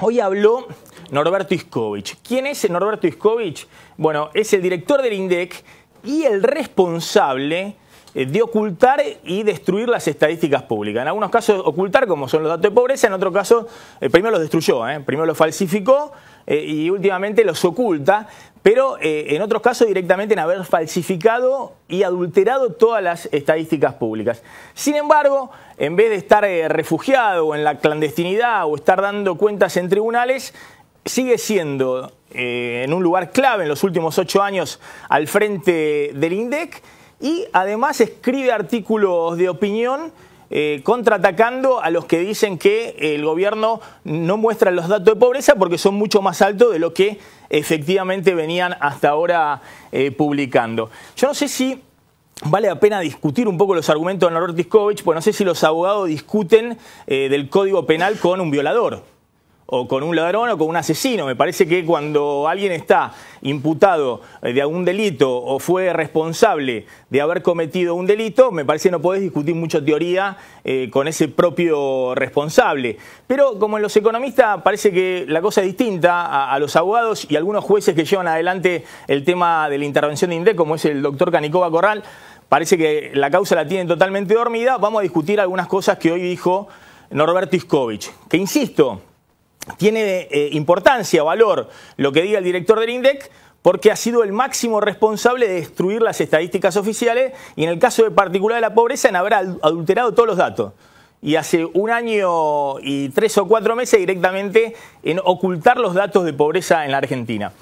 Hoy habló Norberto Iskovich. ¿Quién es Norberto Iskovich? Bueno, es el director del INDEC y el responsable eh, de ocultar y destruir las estadísticas públicas. En algunos casos ocultar, como son los datos de pobreza, en otro caso eh, primero los destruyó, ¿eh? primero los falsificó, eh, y últimamente los oculta, pero eh, en otros casos directamente en haber falsificado y adulterado todas las estadísticas públicas. Sin embargo, en vez de estar eh, refugiado o en la clandestinidad o estar dando cuentas en tribunales, sigue siendo en un lugar clave en los últimos ocho años al frente del INDEC y además escribe artículos de opinión eh, contraatacando a los que dicen que el gobierno no muestra los datos de pobreza porque son mucho más altos de lo que efectivamente venían hasta ahora eh, publicando. Yo no sé si Vale la pena discutir un poco los argumentos de Norbert Diskovich, pues no sé si los abogados discuten eh, del Código Penal con un violador o con un ladrón o con un asesino. Me parece que cuando alguien está imputado eh, de algún delito o fue responsable de haber cometido un delito, me parece que no podés discutir mucha teoría eh, con ese propio responsable. Pero como en los economistas parece que la cosa es distinta a, los abogados y algunos jueces que llevan adelante el tema de la intervención de Inde, como es el doctor Canicoba Corral, parece que la causa la tienen totalmente dormida. Vamos a discutir algunas cosas que hoy dijo Norberto Iskovich, que insisto, tiene eh, importancia, valor, lo que diga el director del INDEC, porque ha sido el máximo responsable de destruir las estadísticas oficiales y en el caso de particular de la pobreza en haber adulterado todos los datos. Y hace un año y tres o cuatro meses directamente en ocultar los datos de pobreza en la Argentina.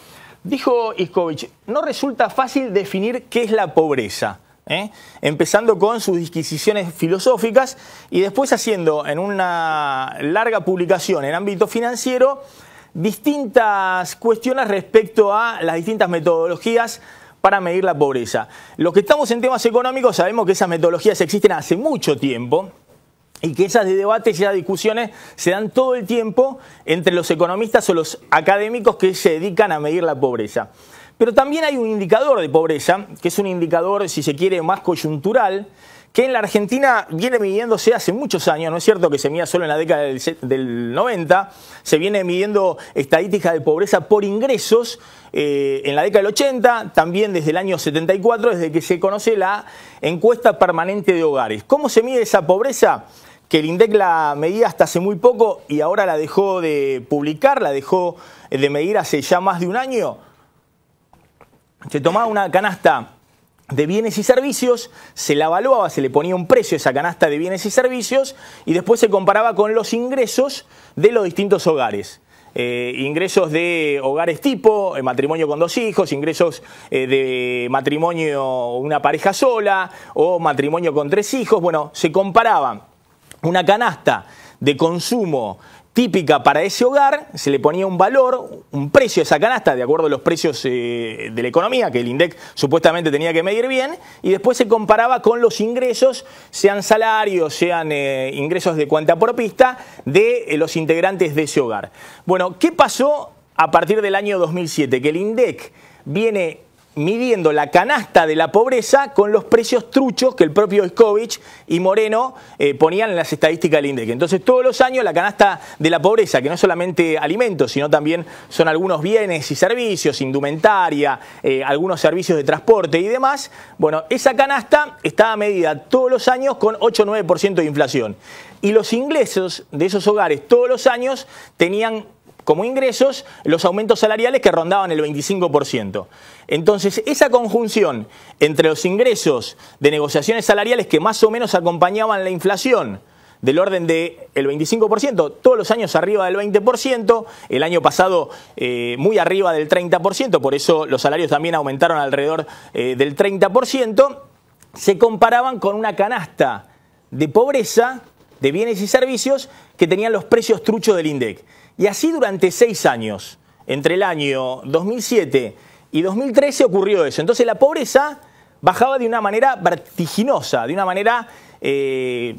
Dijo Iscovich, no resulta fácil definir qué es la pobreza. ¿eh? empezando con sus disquisiciones filosóficas y después haciendo en una larga publicación en ámbito financiero distintas cuestiones respecto a las distintas metodologías para medir la pobreza. Los que estamos en temas económicos sabemos que esas metodologías existen hace mucho tiempo, y que esas debates y esas discusiones se dan todo el tiempo entre los economistas o los académicos que se dedican a medir la pobreza. Pero también hay un indicador de pobreza, que es un indicador, si se quiere, más coyuntural, que en la Argentina viene midiéndose hace muchos años, no es cierto que se mida solo en la década del, 90, se viene midiendo estadísticas de pobreza por ingresos eh, en la década del 80, también desde el año 74, desde que se conoce la encuesta permanente de hogares. ¿Cómo se mide esa pobreza? que el INDEC la medía hasta hace muy poco y ahora la dejó de publicar, la dejó de medir hace ya más de un año, se tomaba una canasta de bienes y servicios, se la evaluaba, se le ponía un precio a esa canasta de bienes y servicios y después se comparaba con los ingresos de los distintos hogares. Eh, ingresos de hogares tipo, eh, matrimonio con dos hijos, ingresos eh, de matrimonio una pareja sola o matrimonio con tres hijos, bueno, se comparaba una canasta de consumo típica para ese hogar, se le ponía un valor, un precio a esa canasta, de acuerdo a los precios eh, de la economía, que el INDEC supuestamente tenía que medir bien, y después se comparaba con los ingresos, sean salarios, sean eh, ingresos de cuenta propista, de eh, los integrantes de ese hogar. Bueno, ¿qué pasó a partir del año 2007? Que el INDEC viene midiendo la canasta de la pobreza con los precios truchos que el propio Iskovich y Moreno eh, ponían en las estadísticas del INDEC. Entonces, todos los años la canasta de la pobreza, que no solamente alimentos, sino también son algunos bienes y servicios, indumentaria, eh, algunos servicios de transporte y demás, bueno, esa canasta estaba medida todos los años con 8 o 9% de inflación. Y los ingresos de esos hogares todos los años tenían como ingresos los aumentos salariales que rondaban el 25%. Entonces, esa conjunción entre los ingresos de negociaciones salariales que más o menos acompañaban la inflación, del orden del 25%, todos los años arriba del 20%, el año pasado eh, muy arriba del 30%, por eso los salarios también aumentaron alrededor eh, del 30%, se comparaban con una canasta de pobreza de bienes y servicios que tenían los precios truchos del INDEC. Y así durante seis años, entre el año 2007 y 2013 ocurrió eso. Entonces la pobreza bajaba de una manera vertiginosa, de una manera eh,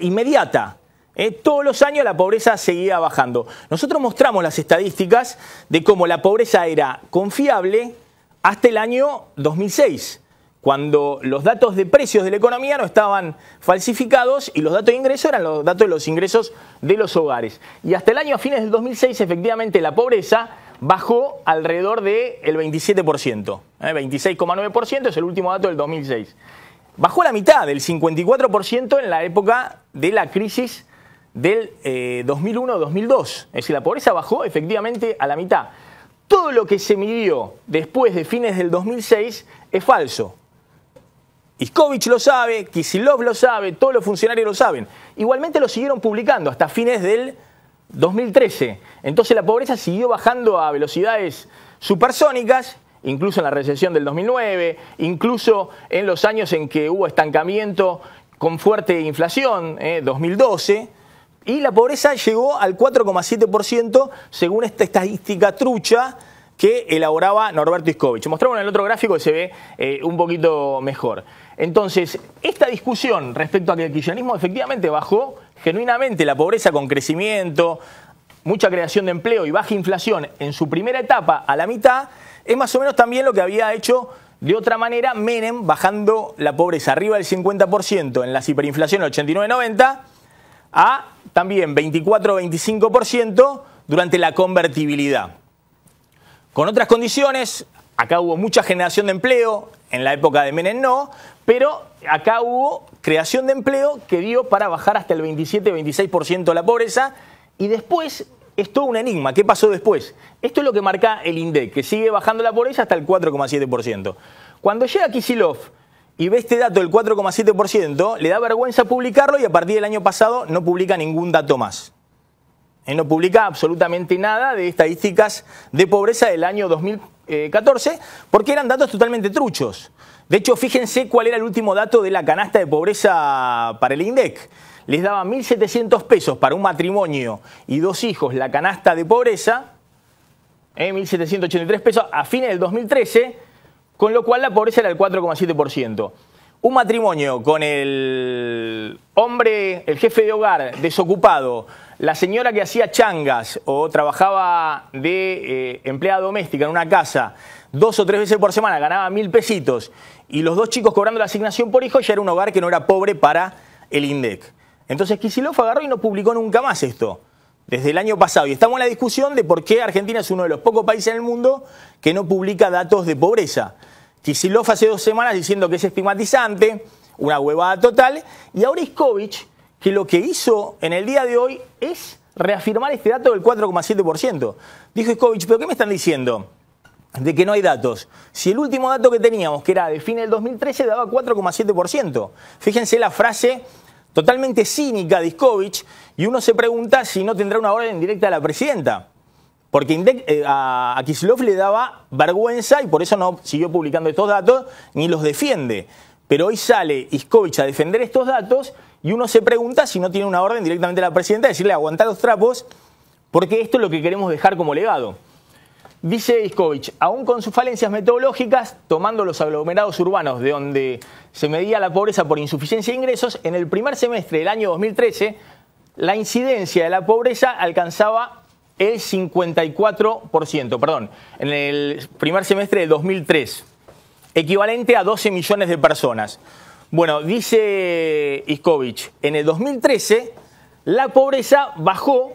inmediata. ¿eh? todos los años la pobreza seguía bajando. Nosotros mostramos las estadísticas de cómo la pobreza era confiable hasta el año 2006 cuando los datos de precios de la economía no estaban falsificados y los datos de ingresos eran los datos de los ingresos de los hogares. Y hasta el año a fines del 2006, efectivamente, la pobreza bajó alrededor del 27%. 26,9% es el último dato del 2006. Bajó a la mitad, del 54% en la época de la crisis del 2001-2002. Eh, es decir, la pobreza bajó efectivamente a la mitad. Todo lo que se midió después de fines del 2006 es falso. Iskovich lo sabe, Kisilov lo sabe, todos los funcionarios lo saben. Igualmente lo siguieron publicando hasta fines del 2013. Entonces la pobreza siguió bajando a velocidades supersónicas, incluso en la recesión del 2009, incluso en los años en que hubo estancamiento con fuerte inflación, 2012. Eh, y la pobreza llegó al 4,7% según esta estadística trucha que elaboraba Norberto Iskovich. Mostramos en el otro gráfico que se ve eh, un poquito mejor. Entonces, esta discusión respecto a que el kirchnerismo efectivamente bajó genuinamente la pobreza con crecimiento, mucha creación de empleo y baja inflación en su primera etapa a la mitad, es más o menos también lo que había hecho de otra manera Menem bajando la pobreza arriba del 50% en la hiperinflación 89-90 a también 24-25% durante la convertibilidad con otras condiciones. Acá hubo mucha generación de empleo, en la época de Menem no, pero acá hubo creación de empleo que dio para bajar hasta el 27-26% la pobreza y después es todo un enigma. ¿Qué pasó después? Esto es lo que marca el INDEC, que sigue bajando la pobreza hasta el 4,7%. Cuando llega Kisilov y ve este dato del 4,7%, le da vergüenza publicarlo y a partir del año pasado no publica ningún dato más. Él no publica absolutamente nada de estadísticas de pobreza del año 2014 porque eran datos totalmente truchos. De hecho, fíjense cuál era el último dato de la canasta de pobreza para el INDEC. Les daba 1.700 pesos para un matrimonio y dos hijos la canasta de pobreza, 1.783 ¿eh? pesos a fines del 2013, con lo cual la pobreza era el 4,7%. Un matrimonio con el hombre, el jefe de hogar desocupado, la señora que hacía changas o trabajaba de eh, empleada doméstica en una casa dos o tres veces por semana, ganaba mil pesitos y los dos chicos cobrando la asignación por hijo, ya era un hogar que no era pobre para el INDEC. Entonces Kicillof agarró y no publicó nunca más esto, desde el año pasado. Y estamos en la discusión de por qué Argentina es uno de los pocos países en el mundo que no publica datos de pobreza. Kicillof hace dos semanas diciendo que es estigmatizante, una huevada total, y ahora Iskovich que lo que hizo en el día de hoy es reafirmar este dato del 4,7%. Dijo Iskovich, ¿pero qué me están diciendo? De que no hay datos. Si el último dato que teníamos, que era de fin del 2013, daba 4,7%. Fíjense la frase totalmente cínica de Iskovich y uno se pregunta si no tendrá una orden directa a la presidenta. Porque eh, a Kislov le daba vergüenza y por eso no siguió publicando estos datos ni los defiende. Pero hoy sale Iskovich a defender estos datos y uno se pregunta si no tiene una orden directamente de la presidenta de decirle aguantar los trapos, porque esto es lo que queremos dejar como legado. Dice Iskovich, aún con sus falencias metodológicas, tomando los aglomerados urbanos de donde se medía la pobreza por insuficiencia de ingresos, en el primer semestre del año 2013, la incidencia de la pobreza alcanzaba el 54%, perdón, en el primer semestre de 2003, equivalente a 12 millones de personas. Bueno, dice Iskovich, en el 2013 la pobreza bajó,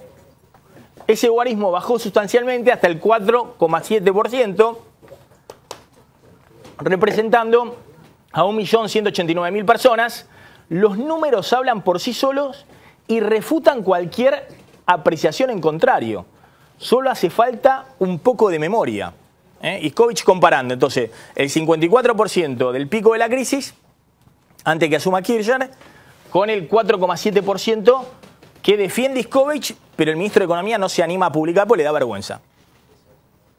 ese guarismo bajó sustancialmente hasta el 4,7%, representando a 1.189.000 personas. Los números hablan por sí solos y refutan cualquier apreciación en contrario. Solo hace falta un poco de memoria. ¿Eh? comparando, entonces, el 54% del pico de la crisis antes que asuma Kirchner, con el 4,7% que defiende Iskovich, pero el ministro de Economía no se anima a publicar porque le da vergüenza.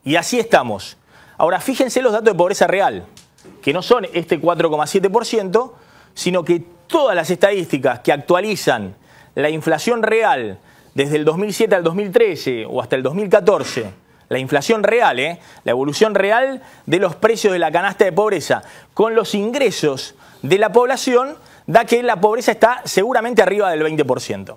Y así estamos. Ahora, fíjense los datos de pobreza real, que no son este 4,7%, sino que todas las estadísticas que actualizan la inflación real desde el 2007 al 2013 o hasta el 2014, la inflación real, ¿eh? la evolución real de los precios de la canasta de pobreza con los ingresos de la población, da que la pobreza está seguramente arriba del 20%.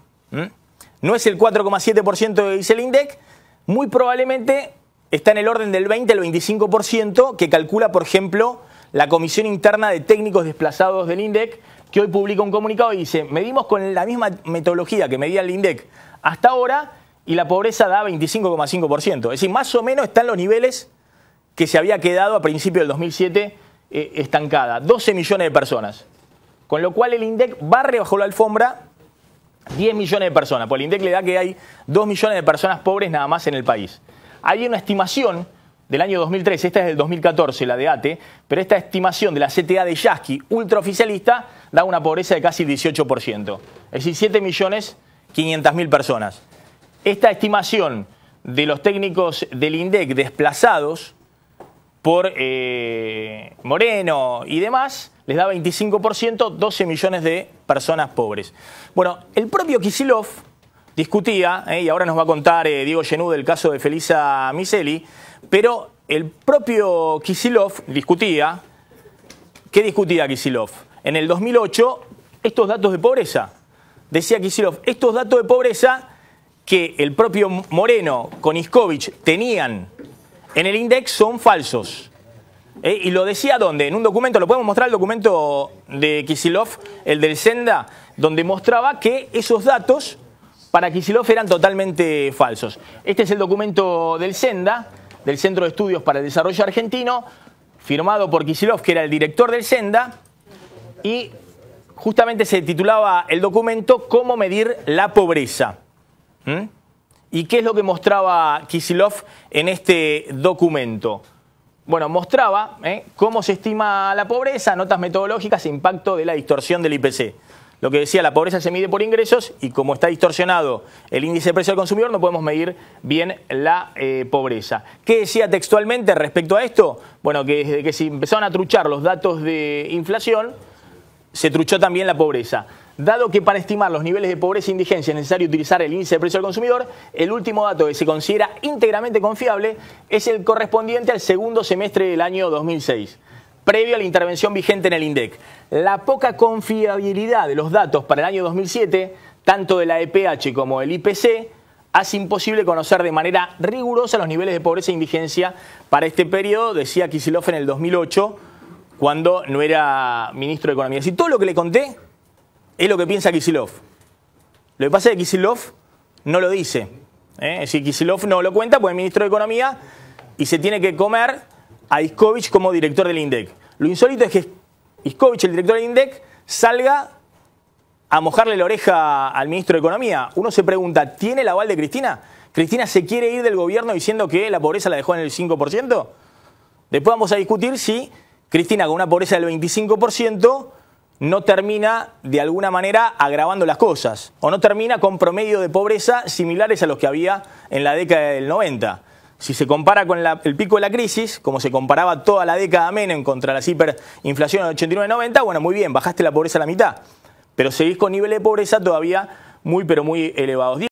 No es el 4,7% que dice el INDEC, muy probablemente está en el orden del 20 al 25% que calcula, por ejemplo, la Comisión Interna de Técnicos Desplazados del INDEC, que hoy publica un comunicado y dice, medimos con la misma metodología que medía el INDEC hasta ahora y la pobreza da 25,5%. Es decir, más o menos están los niveles que se había quedado a principio del 2007 eh, estancada, 12 millones de personas. Con lo cual el INDEC barre bajo la alfombra 10 millones de personas, porque el INDEC le da que hay 2 millones de personas pobres nada más en el país. Hay una estimación del año 2013, esta es del 2014, la de ATE, pero esta estimación de la CTA de Yasky, ultraoficialista, da una pobreza de casi 18%, es decir, 7 millones 500 personas. Esta estimación de los técnicos del INDEC desplazados por eh, Moreno y demás les da 25%, 12 millones de personas pobres. Bueno, el propio Kisilov discutía, eh, y ahora nos va a contar eh, Diego Genú del caso de Felisa Miseli, pero el propio Kisilov discutía, ¿qué discutía Kisilov? En el 2008, estos datos de pobreza. Decía Kisilov, estos datos de pobreza que el propio Moreno con Iskovich tenían en el INDEX son falsos. Eh, y lo decía dónde, en un documento, lo podemos mostrar el documento de Kisilov, el del Senda, donde mostraba que esos datos para Kisilov eran totalmente falsos. Este es el documento del Senda, del Centro de Estudios para el Desarrollo Argentino, firmado por Kisilov, que era el director del Senda, y justamente se titulaba el documento Cómo medir la pobreza. ¿Eh? ¿Y qué es lo que mostraba Kisilov en este documento? Bueno, mostraba ¿eh? cómo se estima la pobreza, notas metodológicas e impacto de la distorsión del IPC. Lo que decía, la pobreza se mide por ingresos y como está distorsionado el índice de precio del consumidor, no podemos medir bien la eh, pobreza. ¿Qué decía textualmente respecto a esto? Bueno, que desde que se empezaron a truchar los datos de inflación, se truchó también la pobreza. Dado que para estimar los niveles de pobreza e indigencia es necesario utilizar el índice de precio al consumidor, el último dato que se considera íntegramente confiable es el correspondiente al segundo semestre del año 2006, previo a la intervención vigente en el INDEC. La poca confiabilidad de los datos para el año 2007, tanto de la EPH como del IPC, hace imposible conocer de manera rigurosa los niveles de pobreza e indigencia para este periodo, decía Kisilov en el 2008, cuando no era ministro de Economía. Si todo lo que le conté es lo que piensa Kisilov. Lo que pasa es que Kisilov no lo dice. ¿eh? Es Kisilov no lo cuenta, pues es ministro de Economía y se tiene que comer a Iskovich como director del INDEC. Lo insólito es que Iskovich, el director del INDEC, salga a mojarle la oreja al ministro de Economía. Uno se pregunta, ¿tiene el aval de Cristina? ¿Cristina se quiere ir del gobierno diciendo que la pobreza la dejó en el 5%? Después vamos a discutir si Cristina, con una pobreza del 25%, no termina de alguna manera agravando las cosas o no termina con promedio de pobreza similares a los que había en la década del 90. Si se compara con el pico de la crisis, como se comparaba toda la década en contra la hiperinflación del 89-90, bueno, muy bien, bajaste la pobreza a la mitad, pero seguís con niveles de pobreza todavía muy, pero muy elevados.